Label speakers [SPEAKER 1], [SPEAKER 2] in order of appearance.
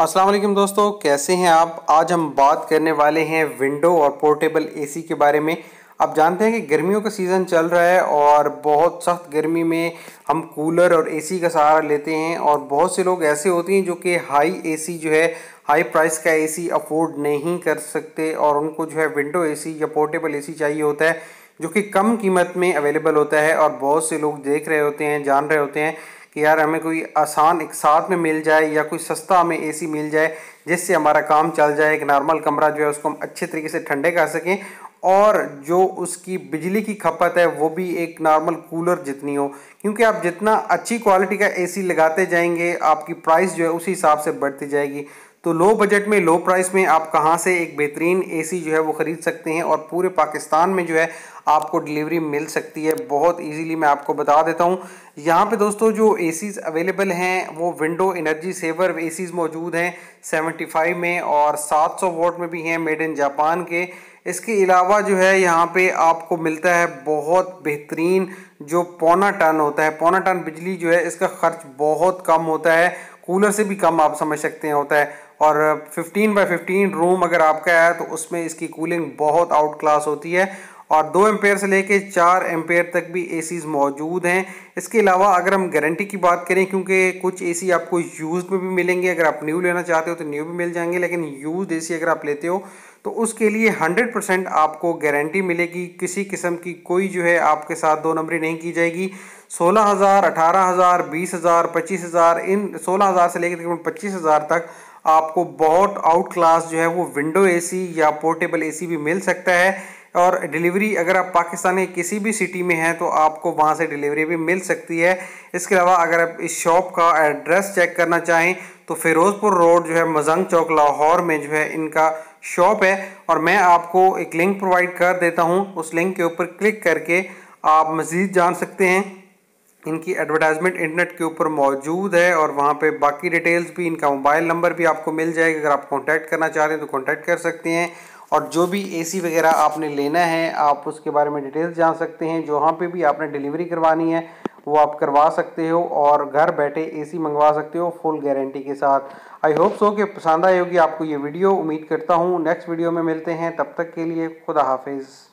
[SPEAKER 1] अस्सलाम वालेकुम दोस्तों कैसे हैं आप आज हम बात करने वाले हैं विंडो और पोर्टेबल एसी के बारे में आप जानते हैं कि गर्मियों का सीज़न चल रहा है और बहुत सख्त गर्मी में हम कूलर और एसी का सहारा लेते हैं और बहुत से लोग ऐसे होते हैं जो कि हाई एसी जो है हाई प्राइस का एसी अफोर्ड नहीं कर सकते और उनको जो है विंडो एसी या पोर्टेबल एसी चाहिए होता है जो कि कम कीमत में अवेलेबल होता है और बहुत से लोग देख रहे होते हैं जान रहे होते हैं कि यार हमें कोई आसान एक साथ में मिल जाए या कोई सस्ता हमें एसी मिल जाए जिससे हमारा काम चल जाए एक नॉर्मल कमरा जो है उसको हम अच्छे तरीके से ठंडे कर सकें और जो उसकी बिजली की खपत है वो भी एक नॉर्मल कूलर जितनी हो क्योंकि आप जितना अच्छी क्वालिटी का एसी लगाते जाएंगे आपकी प्राइस जो है उसी हिसाब से बढ़ती जाएगी तो लो बजट में लो प्राइस में आप कहाँ से एक बेहतरीन एसी जो है वो ख़रीद सकते हैं और पूरे पाकिस्तान में जो है आपको डिलीवरी मिल सकती है बहुत इजीली मैं आपको बता देता हूँ यहाँ पे दोस्तों जो एसीज अवेलेबल हैं वो विंडो एनर्जी सेवर एसीज मौजूद हैं 75 में और 700 वोट में भी हैं मेड इन जापान के इसके अलावा जो है यहाँ पे आपको मिलता है बहुत बेहतरीन जो पौना टन होता है पौना टन बिजली जो है इसका खर्च बहुत कम होता है कूलर से भी कम आप समझ सकते हैं होता है और 15 बाय 15 रूम अगर आपका है तो उसमें इसकी कूलिंग बहुत आउट क्लास होती है और दो एम्पेयर से लेके चार एम्पेयर तक भी ए मौजूद हैं इसके अलावा अगर हम गारंटी की बात करें क्योंकि कुछ ए आपको यूज़ में भी मिलेंगे अगर आप न्यू लेना चाहते हो तो न्यू भी मिल जाएंगे लेकिन यूज़ ए अगर आप लेते हो तो उसके लिए 100% आपको गारंटी मिलेगी किसी किस्म की कोई जो है आपके साथ दो नंबरी नहीं की जाएगी सोलह हज़ार अठारह हज़ार बीस हज़ार पच्चीस हज़ार इन सोलह हज़ार से लेकर तकरीबन पच्चीस हज़ार तक आपको बहुत आउट क्लास जो है वो विंडो एसी या पोर्टेबल एसी भी मिल सकता है और डिलीवरी अगर आप पाकिस्तान के किसी भी सिटी में हैं तो आपको वहाँ से डिलीवरी भी मिल सकती है इसके अलावा अगर आप इस शॉप का एड्रेस चेक करना चाहें तो फिरोज़पुर रोड जो है मजंग चौक लाहौर में जो है इनका शॉप है और मैं आपको एक लिंक प्रोवाइड कर देता हूँ उस लिंक के ऊपर क्लिक करके आप मज़ीद जान सकते हैं इनकी एडवर्टाइजमेंट इंटरनेट के ऊपर मौजूद है और वहाँ पे बाकी डिटेल्स भी इनका मोबाइल नंबर भी आपको मिल जाएगा अगर आप कांटेक्ट करना चाह रहे हैं तो कांटेक्ट कर सकते हैं और जो भी एसी वगैरह आपने लेना है आप उसके बारे में डिटेल्स जान सकते हैं जहाँ पे भी आपने डिलीवरी करवानी है वो आप करवा सकते हो और घर बैठे ए मंगवा सकते हो फुल गारंटी के साथ आई होप सो कि पसंद आए होगी आपको ये वीडियो उम्मीद करता हूँ नेक्स्ट वीडियो में मिलते हैं तब तक के लिए खुदा हाफिज़